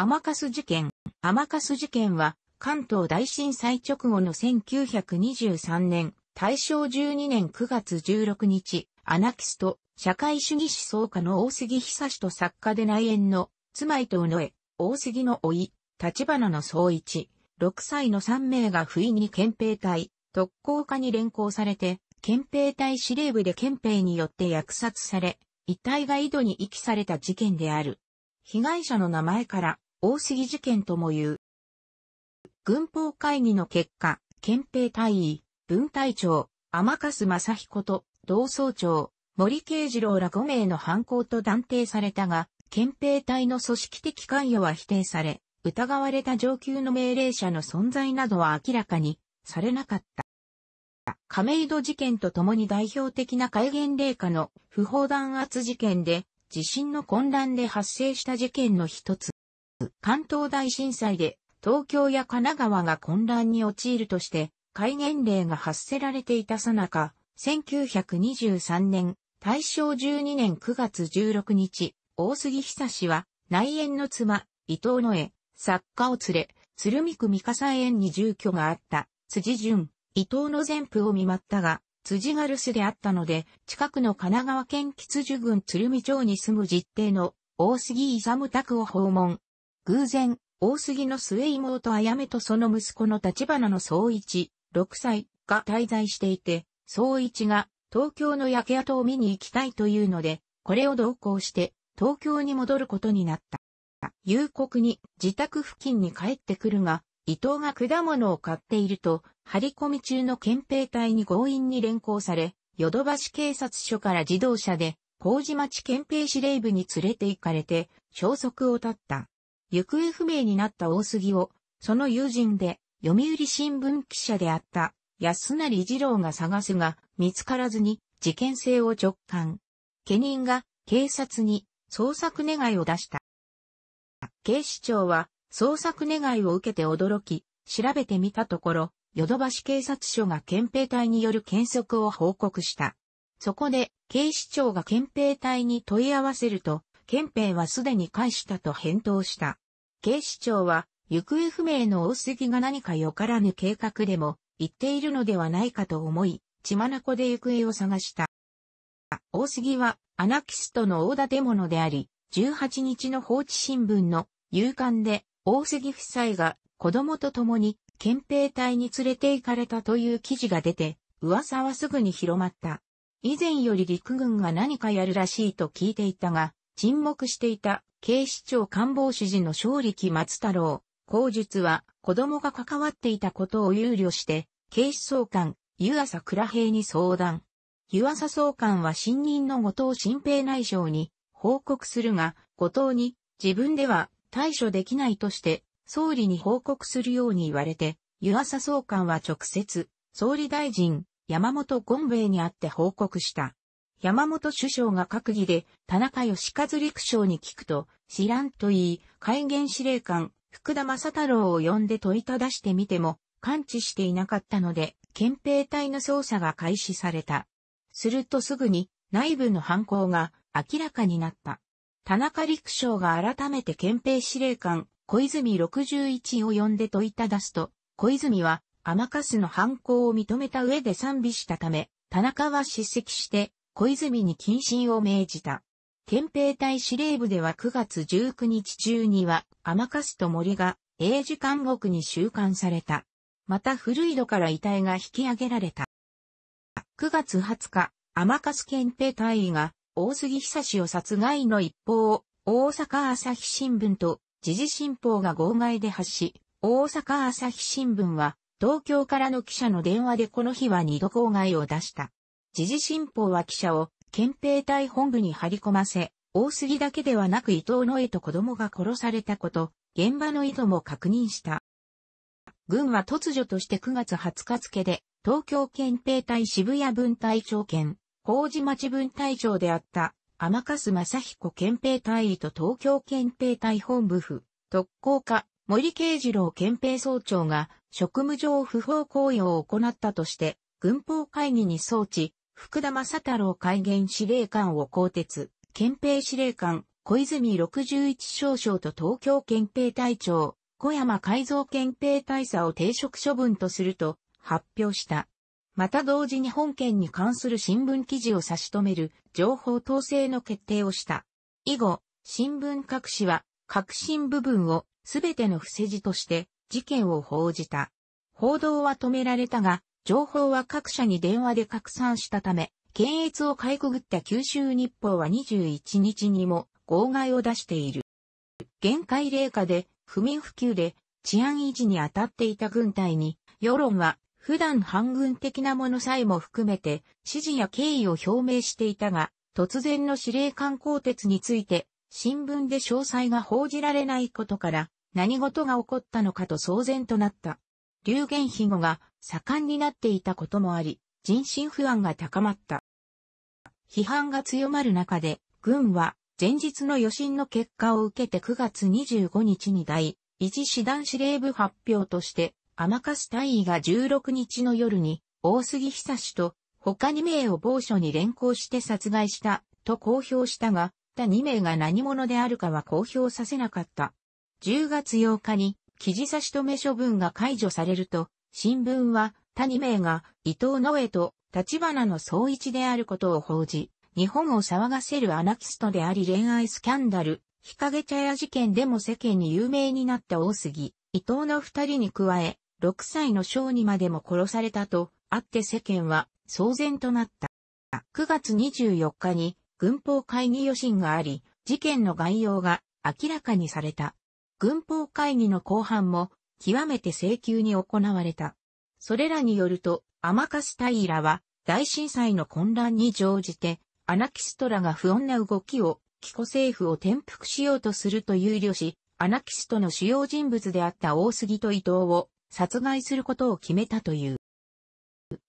天かす事件。天かす事件は、関東大震災直後の1923年、大正12年9月16日、アナキスト、社会主義思想家の大杉久志と作家で内縁の、妻伊藤野大杉のい、立花の総一、6歳の3名が不意に憲兵隊、特攻課に連行されて、憲兵隊司令部で憲兵によって虐殺され、遺体が井戸に遺棄された事件である。被害者の名前から、大杉事件とも言う。軍法会議の結果、憲兵隊尉、分隊長、天笠正彦と同総長、森慶次郎ら5名の犯行と断定されたが、憲兵隊の組織的関与は否定され、疑われた上級の命令者の存在などは明らかにされなかった。亀戸事件とともに代表的な戒厳令下の不法弾圧事件で、地震の混乱で発生した事件の一つ。関東大震災で東京や神奈川が混乱に陥るとして、戒厳令が発せられていたさなか、1923年、大正12年9月16日、大杉久氏は、内縁の妻、伊藤野絵、作家を連れ、鶴見区三笠園に住居があった、辻淳、伊藤の前夫を見舞ったが、辻が留守であったので、近くの神奈川県吉樹郡鶴見町に住む実定の大杉勇宅を訪問。偶然、大杉の末妹あやめとその息子の立花の総一、6歳が滞在していて、総一が東京の焼け跡を見に行きたいというので、これを同行して東京に戻ることになった。夕刻に自宅付近に帰ってくるが、伊藤が果物を買っていると、張り込み中の憲兵隊に強引に連行され、ヨドバシ警察署から自動車で、麹町憲兵司令部に連れて行かれて、消息を絶った。行方不明になった大杉を、その友人で、読売新聞記者であった、安成二郎が探すが、見つからずに、事件性を直感。家人が、警察に、捜索願いを出した。警視庁は、捜索願いを受けて驚き、調べてみたところ、ヨドバシ警察署が憲兵隊による検測を報告した。そこで、警視庁が憲兵隊に問い合わせると、憲兵はすでに返したと返答した。警視庁は、行方不明の大杉が何かよからぬ計画でも、言っているのではないかと思い、血眼で行方を探した。大杉は、アナキストの大建物であり、18日の放置新聞の夕刊で、大杉夫妻が子供と共に憲兵隊に連れて行かれたという記事が出て、噂はすぐに広まった。以前より陸軍が何かやるらしいと聞いていたが、沈黙していた警視庁官房主事の利力松太郎、口述は子供が関わっていたことを憂慮して、警視総監、湯浅倉平に相談。湯浅総監は新任の後藤新平内相に報告するが、後藤に自分では対処できないとして総理に報告するように言われて、湯浅総監は直接総理大臣山本権兵衛に会って報告した。山本首相が閣議で、田中義和陸将に聞くと、知らんと言い、海原司令官、福田正太郎を呼んで問いただしてみても、感知していなかったので、憲兵隊の捜査が開始された。するとすぐに、内部の犯行が明らかになった。田中陸将が改めて憲兵司令官、小泉61を呼んで問いただすと、小泉は、甘すの犯行を認めた上で賛美したため、田中は叱責して、小泉に謹慎を命じた。憲兵隊司令部では9月19日中には、甘かと森が英字監獄に収監された。また古井戸から遺体が引き上げられた。9月20日、甘か憲兵隊員が大杉久志を殺害の一報を大阪朝日新聞と時事新報が号外で発し、大阪朝日新聞は東京からの記者の電話でこの日は二度号外を出した。時事新報は記者を憲兵隊本部に張り込ませ、大杉だけではなく伊藤の絵と子供が殺されたこと、現場の意図も確認した。軍は突如として9月20日付で、東京憲兵隊渋谷分隊長兼、麹町分隊長であった、天笠正彦憲兵隊医と東京憲兵隊本部府、特攻課、森慶次郎憲兵総長が職務上不法行為を行ったとして、軍法会議に送致、福田正太郎改元司令官を更迭、憲兵司令官、小泉61少将と東京憲兵隊長、小山改造憲兵大佐を停職処分とすると発表した。また同時に本件に関する新聞記事を差し止める情報統制の決定をした。以後、新聞各紙は核心部分をすべての伏せ字として事件を報じた。報道は止められたが、情報は各社に電話で拡散したため、検閲をかいくぐった九州日報は21日にも号外を出している。限界令下で不眠不休で治安維持に当たっていた軍隊に、世論は普段反軍的なものさえも含めて指示や敬意を表明していたが、突然の司令官更迭について新聞で詳細が報じられないことから何事が起こったのかと騒然となった。流言飛語が盛んになっていたこともあり、人心不安が高まった。批判が強まる中で、軍は前日の余震の結果を受けて9月25日に第一師団司令部発表として、甘かす大尉が16日の夜に、大杉久氏と他2名を某所に連行して殺害したと公表したが、他2名が何者であるかは公表させなかった。10月8日に記事差し止め処分が解除されると、新聞は、谷名が伊藤野江と立花の総一であることを報じ、日本を騒がせるアナキストであり恋愛スキャンダル、日陰茶屋事件でも世間に有名になった大杉、伊藤の二人に加え、六歳の小にまでも殺されたと、あって世間は騒然となった。9月24日に軍法会議予診があり、事件の概要が明らかにされた。軍法会議の後半も極めて請求に行われた。それらによると、アマカスタイラは大震災の混乱に乗じて、アナキストらが不穏な動きを、キ子政府を転覆しようとすると憂慮し、アナキストの主要人物であった大杉と伊藤を殺害することを決めたという。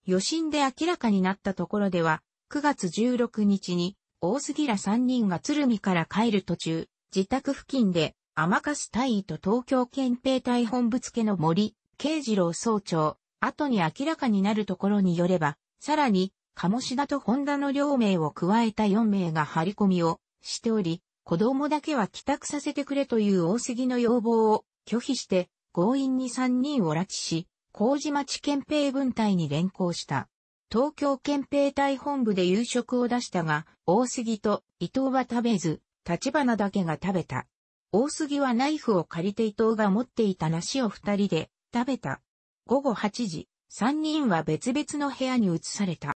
余震で明らかになったところでは、9月16日に、大杉ら3人が鶴見から帰る途中、自宅付近で甘春隊尉と東京憲兵隊本部付の森、慶次郎総長、後に明らかになるところによれば、さらに、鴨志田と本田の両名を加えた4名が張り込みをしており、子供だけは帰宅させてくれという大杉の要望を拒否して、強引に3人を拉致し、麹町憲兵分隊に連行した。東京憲兵隊本部で夕食を出したが、大杉と伊藤は食べず、立花だけが食べた。大杉はナイフを借りて伊藤が持っていた梨を二人で食べた。午後8時、三人は別々の部屋に移された。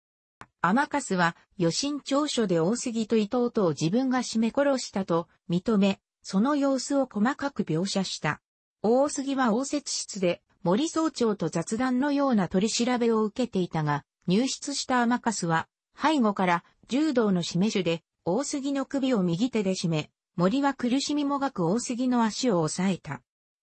甘春は、余震調書で大杉と伊藤とを自分が締め殺したと認め、その様子を細かく描写した。大杉は応接室で森総長と雑談のような取り調べを受けていたが、入室した甘春は、背後から柔道の締め手で、大杉の首を右手で締め、森は苦しみもがく大杉の足を押さえた。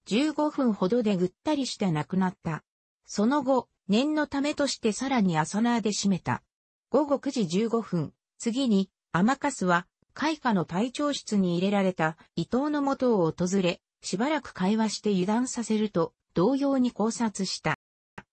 15分ほどでぐったりして亡くなった。その後、念のためとしてさらにアソナーで締めた。午後9時15分、次に、甘マカスは、開花の隊長室に入れられた伊藤の元を訪れ、しばらく会話して油断させると、同様に考察した。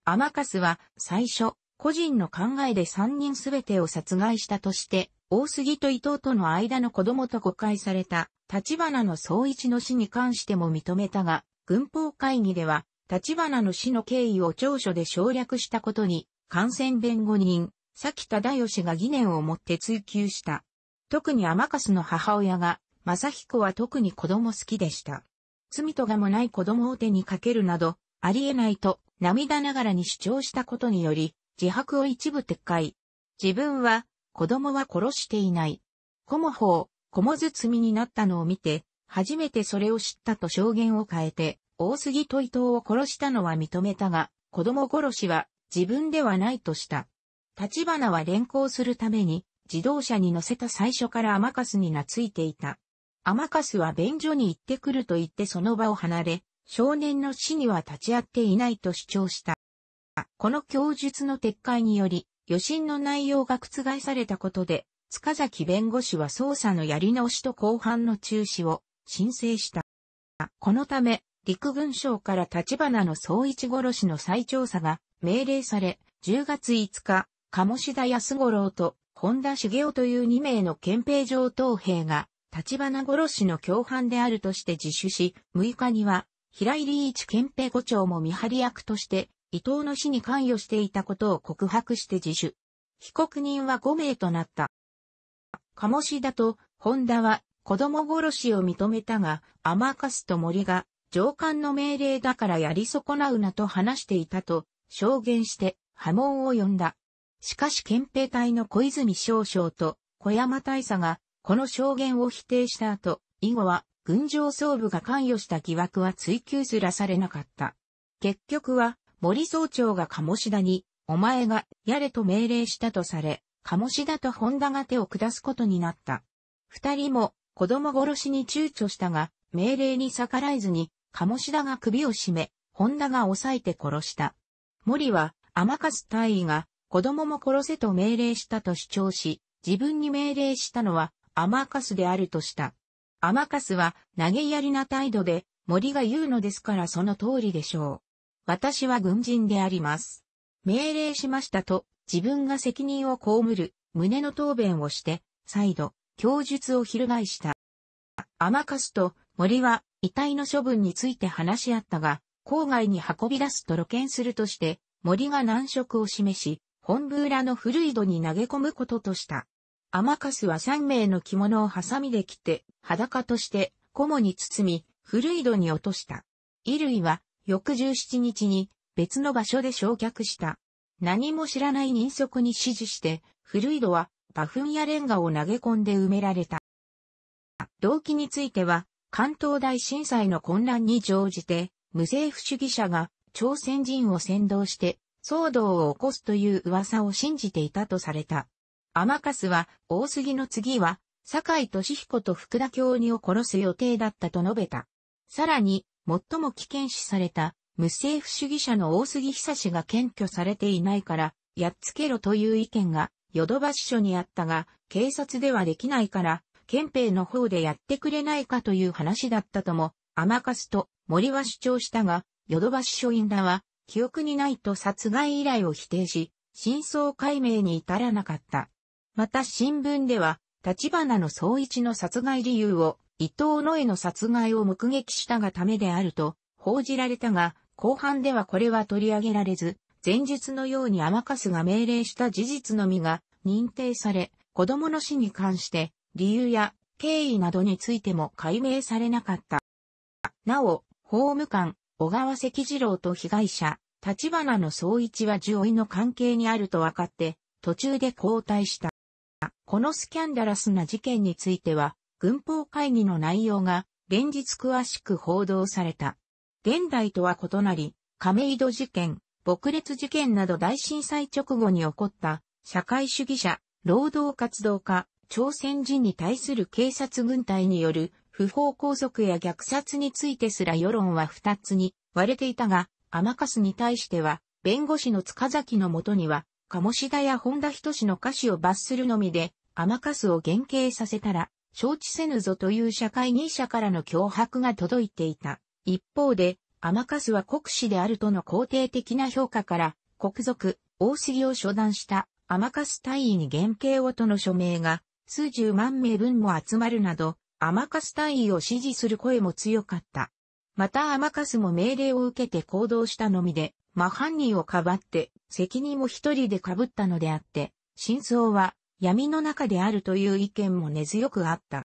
甘マカスは、最初、個人の考えで3人すべてを殺害したとして、大杉と伊藤との間の子供と誤解された、立花の総一の死に関しても認めたが、軍法会議では、立花の死の経緯を調書で省略したことに、感染弁護人、崎忠義が疑念を持って追求した。特に天カの母親が、正彦は特に子供好きでした。罪とがもない子供を手にかけるなど、ありえないと涙ながらに主張したことにより、自白を一部撤回。自分は子供は殺していない。コモー、コモ包みになったのを見て、初めてそれを知ったと証言を変えて、大杉と伊藤を殺したのは認めたが、子供殺しは自分ではないとした。立花は連行するために、自動車に乗せた最初から甘春に懐いていた。甘春は便所に行ってくると言ってその場を離れ、少年の死には立ち会っていないと主張した。この供述の撤回により、余震の内容が覆されたことで、塚崎弁護士は捜査のやり直しと後半の中止を申請した。このため、陸軍省から立花の総一殺しの再調査が命令され、10月5日、鴨志田康五郎と本田茂雄という2名の憲兵上等兵が、立花殺しの共犯であるとして自首し、6日には、平井理一憲兵五長も見張り役として、伊藤の死に関与していたことを告白して自首。被告人は5名となった。鴨志田と本田は子供殺しを認めたが、甘かすと森が上官の命令だからやり損なうなと話していたと証言して波紋を呼んだ。しかし憲兵隊の小泉少将と小山大佐がこの証言を否定した後、以後は軍上総部が関与した疑惑は追及すらされなかった。結局は森総長が鴨志田に、お前がやれと命令したとされ、鴨志田と本田が手を下すことになった。二人も子供殺しに躊躇したが、命令に逆らえずに、鴨志田が首を絞め、本田が押さえて殺した。森は、甘勝大尉が、子供も殺せと命令したと主張し、自分に命令したのは、甘勝であるとした。甘勝は、投げやりな態度で、森が言うのですからその通りでしょう。私は軍人であります。命令しましたと、自分が責任を被る、胸の答弁をして、再度、供述を翻した。甘かすと、森は、遺体の処分について話し合ったが、郊外に運び出すと露見するとして、森が難色を示し、本部裏の古井戸に投げ込むこととした。甘かすは三名の着物をハサミで切って、裸として、コモに包み、古井戸に落とした。衣類は、翌17日に別の場所で焼却した。何も知らない人足に指示して、古井戸はフ粉やレンガを投げ込んで埋められた。動機については、関東大震災の混乱に乗じて、無政府主義者が朝鮮人を先導して騒動を起こすという噂を信じていたとされた。甘春は、大杉の次は、坂井俊彦と福田京二を殺す予定だったと述べた。さらに、最も危険視された無政府主義者の大杉久氏が検挙されていないから、やっつけろという意見が、ヨドバシ署にあったが、警察ではできないから、憲兵の方でやってくれないかという話だったとも、甘かすと森は主張したが、ヨドバシ署員らは、記憶にないと殺害依頼を否定し、真相解明に至らなかった。また新聞では、立花の総一の殺害理由を、伊藤野江の殺害を目撃したがためであると報じられたが、後半ではこれは取り上げられず、前述のように甘春が命令した事実のみが認定され、子供の死に関して理由や経緯などについても解明されなかった。なお、法務官、小川赤次郎と被害者、立花の総一は呪いの関係にあると分かって、途中で交代した。このスキャンダラスな事件については、軍法会議の内容が連日詳しく報道された。現代とは異なり、亀戸事件、撲裂事件など大震災直後に起こった社会主義者、労働活動家、朝鮮人に対する警察軍隊による不法拘束や虐殺についてすら世論は二つに割れていたが、甘春に対しては、弁護士の塚崎のもとには、鴨志田や本田仁の歌詞を罰するのみで、甘春を減刑させたら、承知せぬぞという社会二者からの脅迫が届いていた。一方で、アマカスは国士であるとの肯定的な評価から、国賊、大杉を処断したアマカス大尉に原型をとの署名が数十万名分も集まるなど、アマカス大尉を支持する声も強かった。またアマカスも命令を受けて行動したのみで、真犯人をかばって責任も一人で被ったのであって、真相は闇の中であるという意見も根強くあった。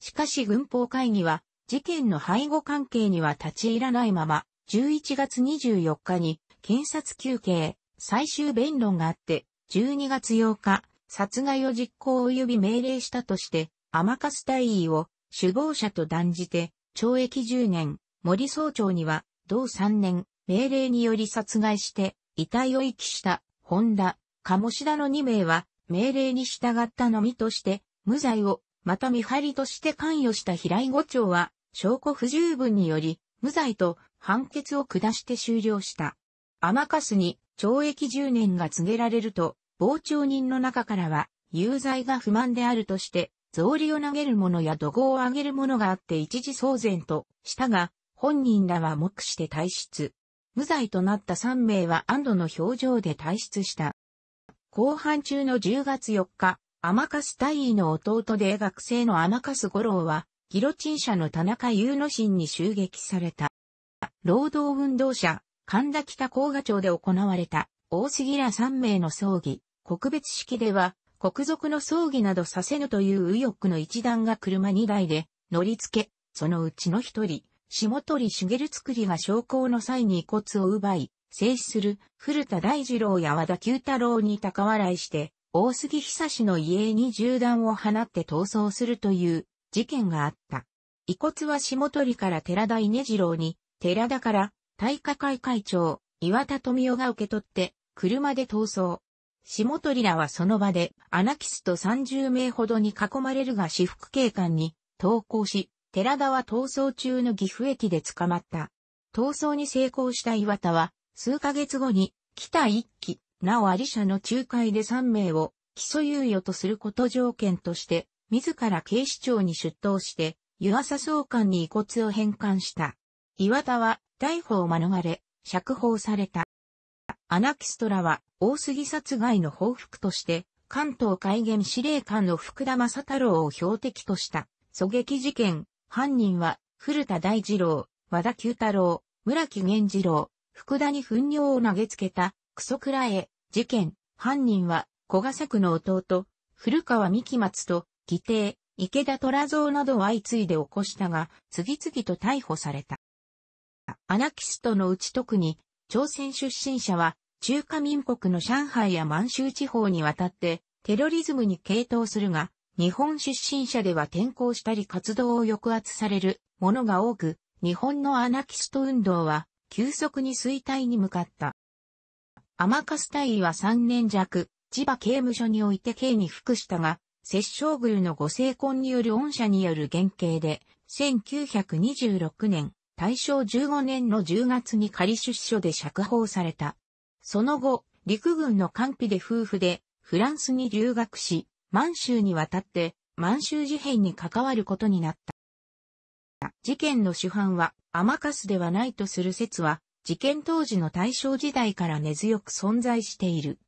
しかし軍法会議は事件の背後関係には立ち入らないまま、11月24日に検察休刑、最終弁論があって、12月8日、殺害を実行及び命令したとして、天笠大尉を首謀者と断じて、懲役10年、森総長には、同3年、命令により殺害して、遺体を遺棄した、本田、鴨志田の2名は、命令に従ったのみとして、無罪を、また見張りとして関与した平井五長は、証拠不十分により、無罪と判決を下して終了した。甘かすに懲役10年が告げられると、傍聴人の中からは、有罪が不満であるとして、草履を投げる者や怒号を上げる者があって一時騒然としたが、本人らは黙して退出。無罪となった3名は安堵の表情で退出した。後半中の10月4日、甘春大尉の弟で学生の甘春五郎は、ギロチン社の田中優之進に襲撃された。労働運動者、神田北高賀町で行われた、大杉ら3名の葬儀、告別式では、国賊の葬儀などさせぬという右翼の一団が車2台で乗り付け、そのうちの一人、下鳥茂造が昇降の際に遺骨を奪い、制止する古田大二郎や和田久太郎に高笑いして、大杉久志の家に銃弾を放って逃走するという事件があった。遺骨は下取から寺田稲次郎に、寺田から大火会会長、岩田富夫が受け取って、車で逃走。下取らはその場でアナキスト30名ほどに囲まれるが私服警官に投降し、寺田は逃走中の岐阜駅で捕まった。逃走に成功した岩田は数ヶ月後に、北一期、なおアリ社の仲介で3名を、起訴猶予とすること条件として、自ら警視庁に出頭して、湯浅総監に遺骨を返還した。岩田は、逮捕を免れ、釈放された。アナキストラは、大杉殺害の報復として、関東海原司令官の福田正太郎を標的とした。狙撃事件、犯人は、古田大二郎、和田久太郎、村木源次郎、福田に糞尿を投げつけた、クソクラエ、事件、犯人は、小笠区の弟、古川三木松と、義弟、池田虎蔵などを相次いで起こしたが、次々と逮捕された。アナキストのうち特に、朝鮮出身者は、中華民国の上海や満州地方にわたって、テロリズムに傾倒するが、日本出身者では転校したり活動を抑圧されるものが多く、日本のアナキスト運動は、急速に衰退に向かった。甘ス大尉は3年弱、千葉刑務所において刑に服したが、摂政宮のご成婚による恩赦による原刑で、1926年、大正15年の10月に仮出所で釈放された。その後、陸軍の官費で夫婦で、フランスに留学し、満州に渡って、満州事変に関わることになった。。事件の主犯は、アマカスではないとする説は、事件当時の大正時代から根強く存在している。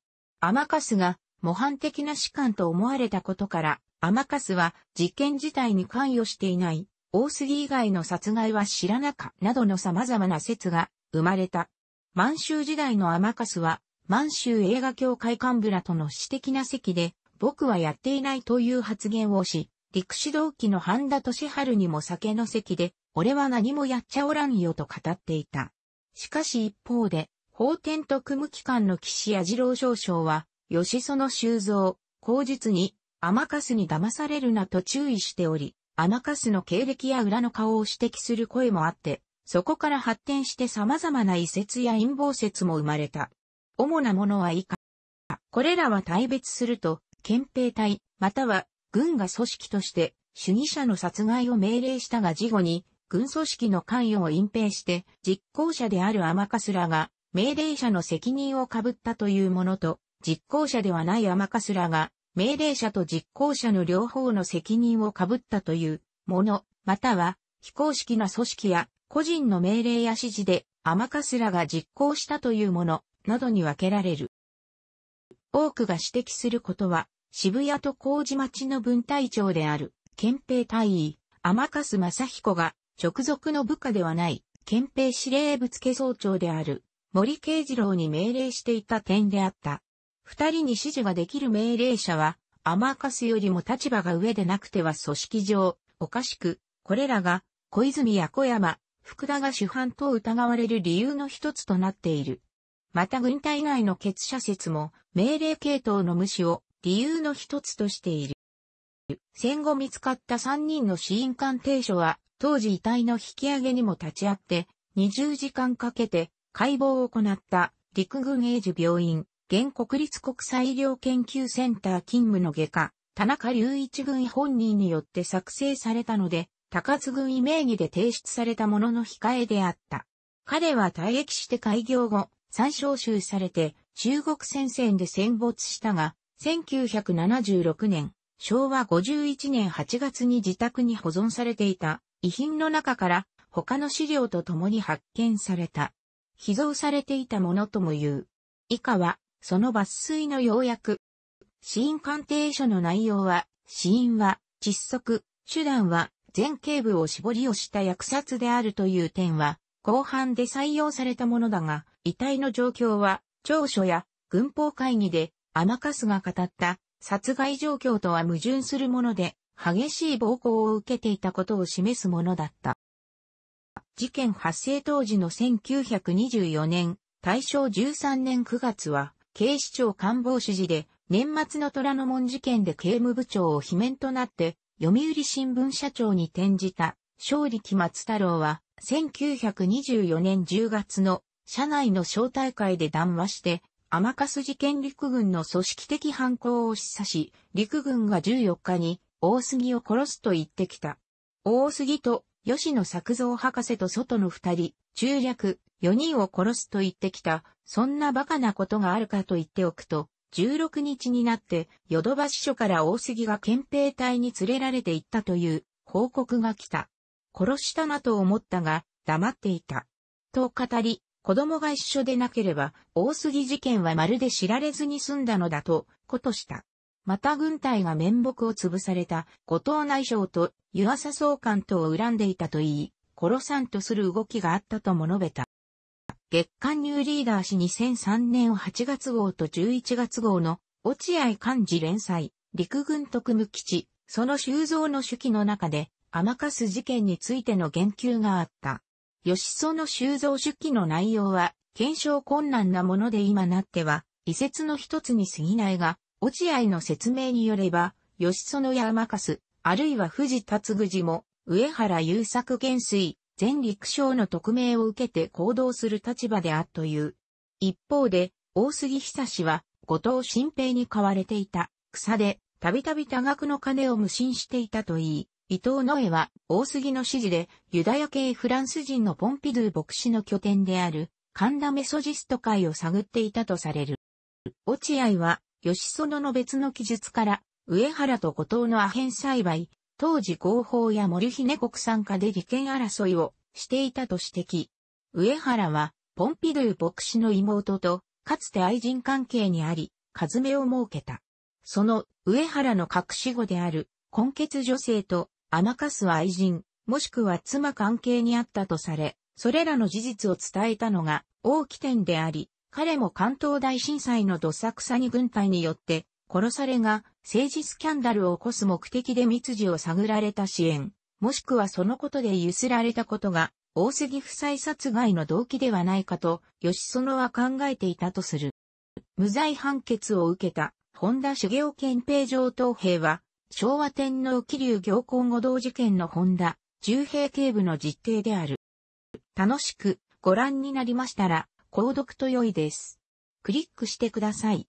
アマカスが模範的な士官と思われたことから、アマカスは事件自体に関与していない、大杉以外の殺害は知らなか、などの様々な説が生まれた。満州時代のアマカスは、満州映画協会幹部らとの私的な席で、僕はやっていないという発言をし、陸士同期の半田俊春にも酒の席で、俺は何もやっちゃおらんよと語っていた。しかし一方で、法典と組む機関の岸や次郎少将は、吉園修造、口実に、甘かすに騙されるなと注意しており、甘かすの経歴や裏の顔を指摘する声もあって、そこから発展して様々な異説や陰謀説も生まれた。主なものは以下。これらは大別すると、憲兵隊、または軍が組織として主義者の殺害を命令したが事後に、軍組織の関与を隠蔽して、実行者であるアマカスラが、命令者の責任をかぶったというものと、実行者ではないアマカスラが、命令者と実行者の両方の責任をかぶったというもの、または、非公式な組織や個人の命令や指示で、アマカスラが実行したというもの、などに分けられる。多くが指摘することは、渋谷と麹町の分隊長である、憲兵隊尉、天笠正彦が、直属の部下ではない、憲兵司令部付総長である、森慶次郎に命令していた点であった。二人に指示ができる命令者は、甘かすよりも立場が上でなくては組織上、おかしく、これらが、小泉や小山、福田が主犯と疑われる理由の一つとなっている。また軍隊内の欠者説も、命令系統の無視を、理由の一つとしている。戦後見つかった三人の死因鑑定書は、当時遺体の引き上げにも立ち会って、20時間かけて解剖を行った陸軍英治病院、現国立国際医療研究センター勤務の外科、田中隆一軍本人によって作成されたので、高津軍医名義で提出されたものの控えであった。彼は退役して開業後、参照集されて中国戦線で戦没したが、1976年、昭和51年8月に自宅に保存されていた遺品の中から他の資料と共に発見された。秘蔵されていたものとも言う。以下は、その抜粋の要約。死因鑑定書の内容は、死因は、窒息、手段は、前頸部を絞りをした薬殺であるという点は、後半で採用されたものだが、遺体の状況は、長所や、軍法会議で、甘スが語った殺害状況とは矛盾するもので、激しい暴行を受けていたことを示すものだった。事件発生当時の1924年、大正13年9月は、警視庁官房主事で、年末の虎ノ門事件で刑務部長を罷免となって、読売新聞社長に転じた、勝利木松太郎は、1924年10月の社内の招待会で談話して、甘す事件陸軍の組織的犯行を示唆し、陸軍が14日に大杉を殺すと言ってきた。大杉と吉野作造博士と外の二人、中略、四人を殺すと言ってきた、そんな馬鹿なことがあるかと言っておくと、16日になって、ヨドバシ署から大杉が憲兵隊に連れられて行ったという報告が来た。殺したなと思ったが、黙っていた。と語り、子供が一緒でなければ、大杉事件はまるで知られずに済んだのだと、ことした。また軍隊が面目を潰された、後藤内相と湯浅総監とを恨んでいたと言い、殺さんとする動きがあったとも述べた。月刊ニューリーダー氏2003年8月号と11月号の落合漢字連載、陸軍特務基地、その修造の手記の中で、甘かす事件についての言及があった。吉園修造出記の内容は、検証困難なもので今なっては、遺説の一つに過ぎないが、落合の説明によれば、吉園や甘粕、あるいは富士達宮も、上原優作元帥、前陸将の特命を受けて行動する立場であっという。一方で、大杉久志は、後藤新平に買われていた、草で、たびたび多額の金を無心していたといい、伊藤野江は、大杉の指示で、ユダヤ系フランス人のポンピドゥ牧師の拠点である、神田メソジスト会を探っていたとされる。落合は、吉園の別の記述から、上原と後藤のアヘン栽培、当時合法や森姫国産化で利権争いをしていたと指摘。上原は、ポンピドゥ牧師の妹と、かつて愛人関係にあり、和目を設けた。その、上原の隠し子である、根血女性と甘かす愛人、もしくは妻関係にあったとされ、それらの事実を伝えたのが王起点であり、彼も関東大震災のどさくさに軍隊によって殺されが政治スキャンダルを起こす目的で密事を探られた支援、もしくはそのことで揺すられたことが大杉夫妻殺害の動機ではないかと吉園は考えていたとする。無罪判決を受けた本田修行憲兵上等兵は昭和天皇気流行幸後同事件の本田、重平警部の実定である。楽しくご覧になりましたら、購読と良いです。クリックしてください。